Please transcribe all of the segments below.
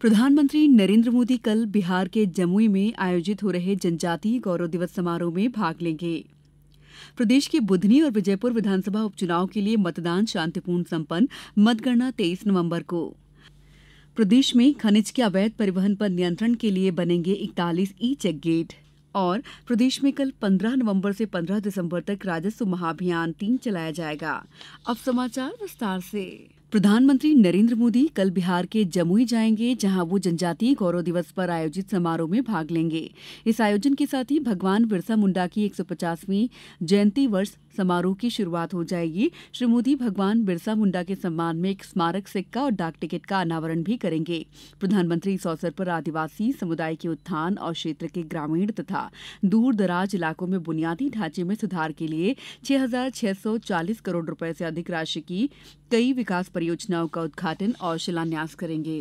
प्रधानमंत्री नरेन्द्र मोदी कल बिहार के जमुई में आयोजित हो रहे जनजातीय गौरव दिवस समारोह में भाग लेंगे प्रदेश के बुधनी और विजयपुर विधानसभा उपचुनाव के लिए मतदान शांतिपूर्ण संपन्न मतगणना तेईस नवम्बर को प्रदेश में खनिज के अवैध परिवहन पर नियंत्रण के लिए बनेंगे इकतालीस ई चेक गेट और प्रदेश में कल 15 नवंबर से 15 दिसंबर तक राजस्व महाभियान तीन चलाया जाएगा अब समाचार विस्तार से प्रधानमंत्री नरेंद्र मोदी कल बिहार के जमुई जाएंगे जहां वो जनजातीय गौरव दिवस पर आयोजित समारोह में भाग लेंगे इस आयोजन के साथ ही भगवान बिरसा मुंडा की 150वीं जयंती वर्ष समारोह की शुरुआत हो जाएगी श्री मोदी भगवान बिरसा मुंडा के सम्मान में एक स्मारक सिक्का और डाक टिकट का अनावरण भी करेंगे प्रधानमंत्री इस अवसर पर आदिवासी समुदाय के उत्थान और क्षेत्र के ग्रामीण तथा दूर दराज इलाकों में बुनियादी ढांचे में सुधार के लिए छह करोड़ रूपये से अधिक राशि की कई विकास परियोजनाओं का उद्घाटन और शिलान्यास करेंगे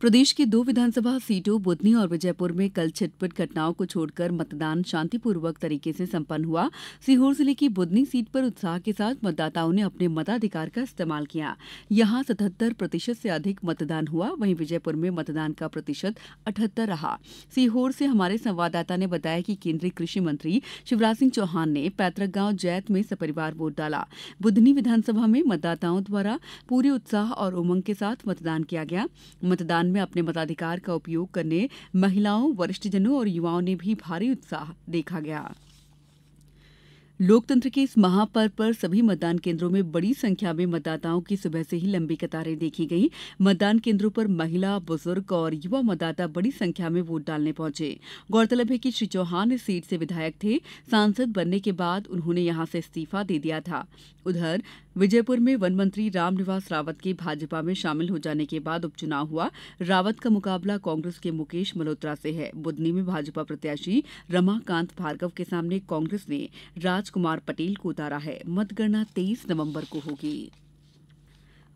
प्रदेश की दो विधानसभा सीटों बुधनी और विजयपुर में कल छिटपुट घटनाओं को छोड़कर मतदान शांतिपूर्वक तरीके से संपन्न हुआ सीहोर जिले की बुधनी सीट पर उत्साह के साथ मतदाताओं ने अपने मताधिकार का इस्तेमाल किया यहां सतहत्तर प्रतिशत से अधिक मतदान हुआ वहीं विजयपुर में मतदान का प्रतिशत अठहत्तर रहा सीहोर से हमारे संवाददाता ने बताया कि केंद्रीय कृषि मंत्री शिवराज सिंह चौहान ने पैतृक गांव जैत में सपरिवार वोट डाला बुधनी विधानसभा में मतदाताओं द्वारा पूरे उत्साह और उमंग के साथ मतदान किया गया मतदान में अपने मताधिकार का उपयोग करने महिलाओं वरिष्ठजनों और युवाओं में भी भारी उत्साह देखा गया लोकतंत्र के इस महापर्व पर सभी मतदान केंद्रों में बड़ी संख्या में मतदाताओं की सुबह से ही लंबी कतारें देखी गई मतदान केंद्रों पर महिला बुजुर्ग और युवा मतदाता बड़ी संख्या में वोट डालने पहुंचे गौरतलब है कि श्री चौहान इस सीट से विधायक थे सांसद बनने के बाद उन्होंने यहां से इस्तीफा दे दिया था उधर विजयपुर में वन मंत्री रामनिवास रावत के भाजपा में शामिल हो जाने के बाद उपचुनाव हुआ रावत का मुकाबला कांग्रेस के मुकेश मल्होत्रा से है बुदनी में भाजपा प्रत्याशी रमाकांत भार्गव के सामने कांग्रेस ने राज राजकुमार पटेल को उतारा है मतगणना तेईस नवम्बर को होगी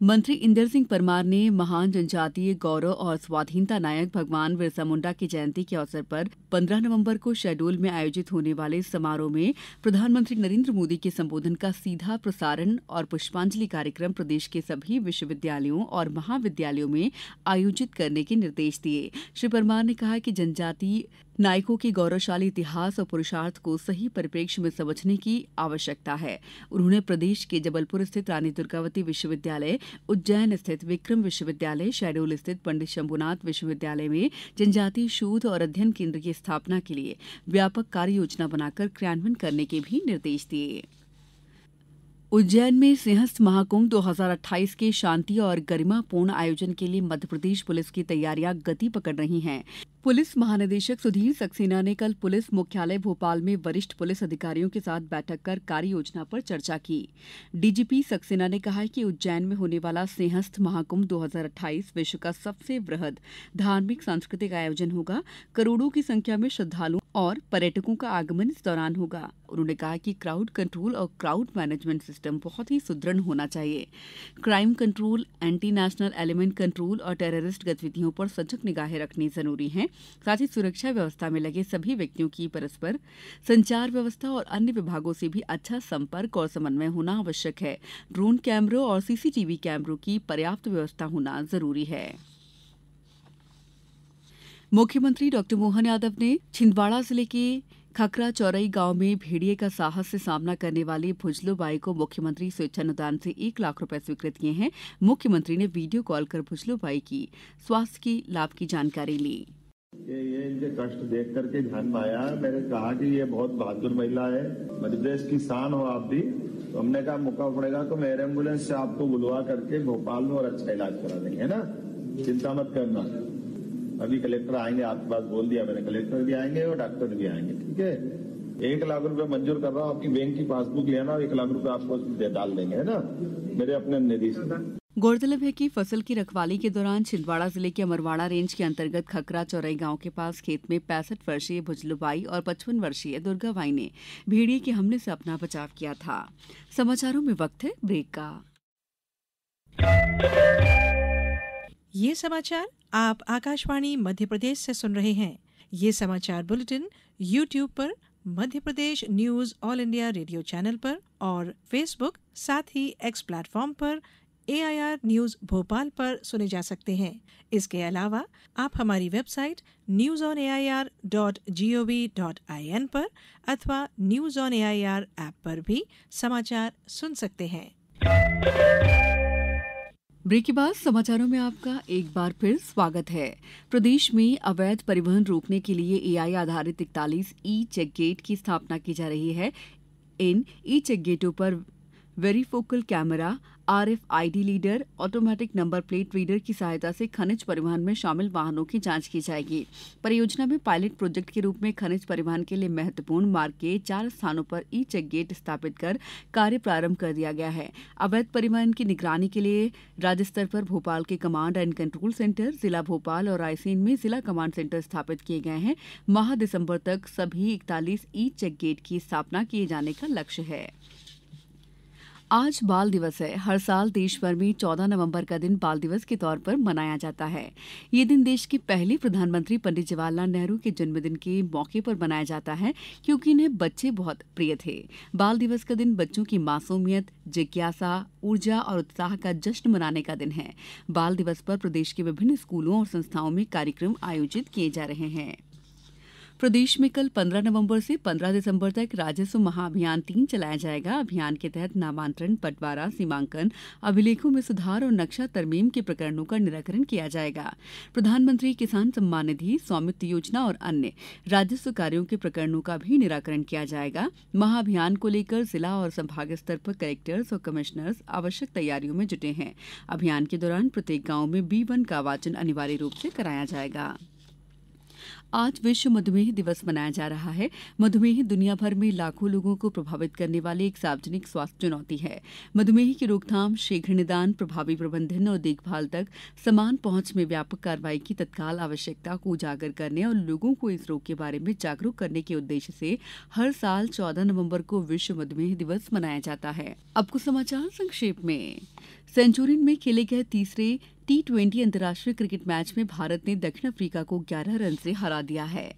मंत्री इंदर सिंह परमार ने महान जनजातीय गौरव और स्वाधीनता नायक भगवान बिरसा मुंडा की जयंती के अवसर पर 15 नवंबर को शहडोल में आयोजित होने वाले समारोह में प्रधानमंत्री नरेंद्र मोदी के संबोधन का सीधा प्रसारण और पुष्पांजलि कार्यक्रम प्रदेश के सभी विश्वविद्यालयों और महाविद्यालयों में आयोजित करने के निर्देश दिए श्री परमार ने कहा कि जनजातीय नायकों के गौरवशाली इतिहास और पुरूषार्थ को सही परिप्रेक्ष्य में समझने की आवश्यकता है उन्होंने प्रदेश के जबलपुर स्थित रानी दुर्गावती विश्वविद्यालय उज्जैन स्थित विक्रम विश्वविद्यालय शहडोल स्थित पंडित शंभुनाथ विश्वविद्यालय में जनजातीय शोध और अध्ययन केन्द्र की स्थापना के लिए व्यापक कार्य योजना बनाकर क्रियान्वयन करने के भी निर्देश दिये उज्जैन में सिंहस्थ महाकुंभ 2028 के शांति और गरिमापूर्ण आयोजन के लिए मध्यप्रदेश पुलिस की तैयारियां गति पकड़ रही हैं पुलिस महानिदेशक सुधीर सक्सेना ने कल पुलिस मुख्यालय भोपाल में वरिष्ठ पुलिस अधिकारियों के साथ बैठक कर कार्य योजना पर चर्चा की डीजीपी सक्सेना ने कहा कि उज्जैन में होने वाला सिंहस्थ महाकुंभ 2028 विश्व का सबसे बृहद धार्मिक सांस्कृतिक आयोजन होगा करोड़ों की संख्या में श्रद्धालुओं और पर्यटकों का आगमन इस दौरान होगा उन्होंने कहा कि क्राउड कंट्रोल और क्राउड मैनेजमेंट सिस्टम बहुत ही सुदृढ़ होना चाहिए crime control anti national element control और टेररिस्ट गतिविधियों पर सजग निगाहें रखनी जरूरी है साथ ही सुरक्षा व्यवस्था में लगे सभी व्यक्तियों की परस्पर संचार व्यवस्था और अन्य विभागों से भी अच्छा संपर्क और समन्वय होना आवश्यक है ड्रोन कैमरों और सीसीटीवी कैमरों की पर्याप्त व्यवस्था होना जरूरी है मुख्यमंत्री डॉ मोहन यादव ने छिंदवाड़ा जिले के खकरा चौरई गांव में भेड़िए का साहस से सामना करने वाली भुजलो बाई को मुख्यमंत्री स्वेच्छा अनुदान से एक लाख रुपए स्वीकृत किए हैं मुख्यमंत्री ने वीडियो कॉल कर भुजलो बाई की स्वास्थ्य की लाभ की जानकारी ली ये ये इनके कष्ट देख करके ध्यान में आया मैंने कहा कि ये बहुत बहादुर महिला है मध्यप्रदेश की शान हो आप भी तो हमने कहा मौका पड़ेगा तो मेरे एम्बुलेंस से आपको बुलवा करके भोपाल में और अच्छा इलाज करा देंगे है ना चिंता मत करना अभी कलेक्टर आएंगे आपके पास बोल दिया मैंने कलेक्टर भी आएंगे और डॉक्टर भी आएंगे ठीक है एक लाख रुपए मंजूर कर रहा हूँ आपकी बैंक की पासबुक लेना और एक लाख रुपए आपको डाल देंगे है ना मेरे अपने निधि से गौरतलब है कि फसल की रखवाली के दौरान छिंदवाड़ा जिले के अमरवाड़ा रेंज के अंतर्गत खकरा चौराई गांव के पास खेत में पैंसठ वर्षीय भुजलुबाई और पचपन वर्षीय दुर्गाबाई ने भेड़िए के हमले से अपना बचाव किया था समाचारों में वक्त है ब्रेक का ये समाचार आप आकाशवाणी मध्य प्रदेश से सुन रहे हैं ये समाचार बुलेटिन यू ट्यूब पर Madhya Pradesh news All India Radio channel पर और फेसबुक साथ ही एक्स प्लेटफॉर्म पर एआईआर न्यूज भोपाल पर सुने जा सकते हैं इसके अलावा आप हमारी website news on A I R dot G O V dot I N पर अथवा news on A I R app पर भी समाचार सुन सकते हैं ब्रेक के बाद समाचारों में आपका एक बार फिर स्वागत है प्रदेश में अवैध परिवहन रोकने के लिए एआई आधारित इकतालीस ई चेक गेट की स्थापना की जा रही है इन ई चेक गेटों पर वेरीफोकल कैमरा डी लीडर ऑटोमेटिक नंबर प्लेट रीडर की सहायता से खनिज परिवहन में शामिल वाहनों की जांच की जाएगी परियोजना में पायलट प्रोजेक्ट के रूप में खनिज परिवहन के लिए महत्वपूर्ण मार्ग के चार स्थानों पर ई चेक गेट स्थापित कर कार्य प्रारंभ कर दिया गया है अवैध परिवहन की निगरानी के लिए राज्य स्तर पर भोपाल के कमांड एंड कंट्रोल सेंटर जिला भोपाल और रायसेन में जिला कमांड सेंटर स्थापित किए गए हैं माह दिसम्बर तक सभी इकतालीस ई चेक गेट की स्थापना किए जाने का लक्ष्य है आज बाल दिवस है हर साल देश भर में 14 नवंबर का दिन बाल दिवस के तौर पर मनाया जाता है ये दिन देश के पहले प्रधानमंत्री पंडित जवाहरलाल नेहरू के जन्मदिन के मौके पर मनाया जाता है क्योंकि इन्हें बच्चे बहुत प्रिय थे बाल दिवस का दिन बच्चों की मासूमियत जिज्ञासा ऊर्जा और उत्साह का जश्न मनाने का दिन है बाल दिवस पर प्रदेश के विभिन्न स्कूलों और संस्थाओं में कार्यक्रम आयोजित किए जा रहे हैं प्रदेश में कल 15 नवंबर से 15 दिसंबर तक राजस्व महाअभियान तीन चलाया जाएगा अभियान के तहत नामांतरण बंटवारा सीमांकन अभिलेखों में सुधार और नक्शा तरमीम के प्रकरणों का निराकरण किया जाएगा प्रधानमंत्री किसान सम्मान निधि स्वामित्व योजना और अन्य राजस्व कार्यो के प्रकरणों का भी निराकरण किया जाएगा महाअभियान को लेकर जिला और संभाग स्तर पर कलेक्टर्स और कमिश्नर्स आवश्यक तैयारियों में जुटे हैं अभियान के दौरान प्रत्येक गांव में बी वन का वाचन अनिवार्य रूप से कराया जाएगा आज विश्व मधुमेह दिवस मनाया जा रहा है मधुमेह दुनिया भर में लाखों लोगों को प्रभावित करने वाली एक सार्वजनिक स्वास्थ्य चुनौती है मधुमेह की रोकथाम शीघ्र निदान प्रभावी प्रबंधन और देखभाल तक समान पहुंच में व्यापक कार्रवाई की तत्काल आवश्यकता को उजागर करने और लोगों को इस रोग के बारे में जागरूक करने के उद्देश्य से हर साल चौदह नवम्बर को विश्व मधुमेह दिवस मनाया जाता है अब कुछ समाचार संक्षेप में सेंचुरियन में खेले गए तीसरे टी ट्वेंटी अंतर्राष्ट्रीय क्रिकेट मैच में भारत ने दक्षिण अफ्रीका को 11 रन से हरा दिया है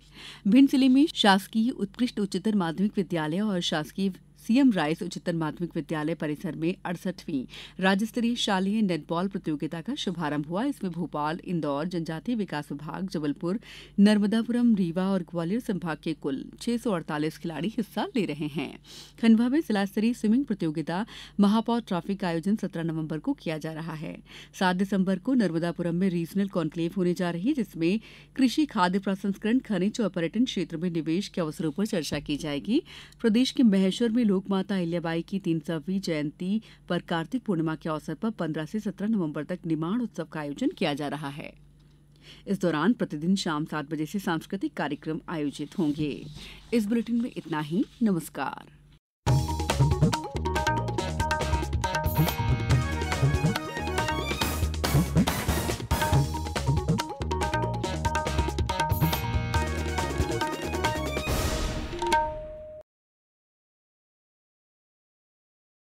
भिंड जिले में शासकीय उत्कृष्ट उच्चतर माध्यमिक विद्यालय और शासकीय सीएम राइस उच्चतर माध्यमिक विद्यालय परिसर में अड़सठवीं राज्य स्तरीय शालेय नेटबॉल प्रतियोगिता का शुभारंभ हुआ इसमें भोपाल इंदौर जनजातीय विकास विभाग जबलपुर नर्मदापुरम रीवा और ग्वालियर संभाग के कुल छह खिलाड़ी हिस्सा ले रहे हैं खंडवा में जिला स्तरीय स्विमिंग प्रतियोगिता महापौर ट्रॉफी का आयोजन सत्रह नवम्बर को किया जा रहा है सात दिसम्बर को नर्मदापुरम में रीजनल कॉन्क्लेव होने जा रही है जिसमें कृषि खाद्य प्रसंस्करण खनिज और पर्यटन क्षेत्र में निवेश के अवसरों पर चर्चा की जाएगी प्रदेश के महेश्वर में लोकमाता अहिल्याबाई की तीन सौवीं जयंती पर कार्तिक पूर्णिमा के अवसर पर पंद्रह से सत्रह नवंबर तक निमाड़ उत्सव का आयोजन किया जा रहा है इस दौरान प्रतिदिन शाम सात बजे से सांस्कृतिक कार्यक्रम आयोजित होंगे इस बुलेटिन में इतना ही नमस्कार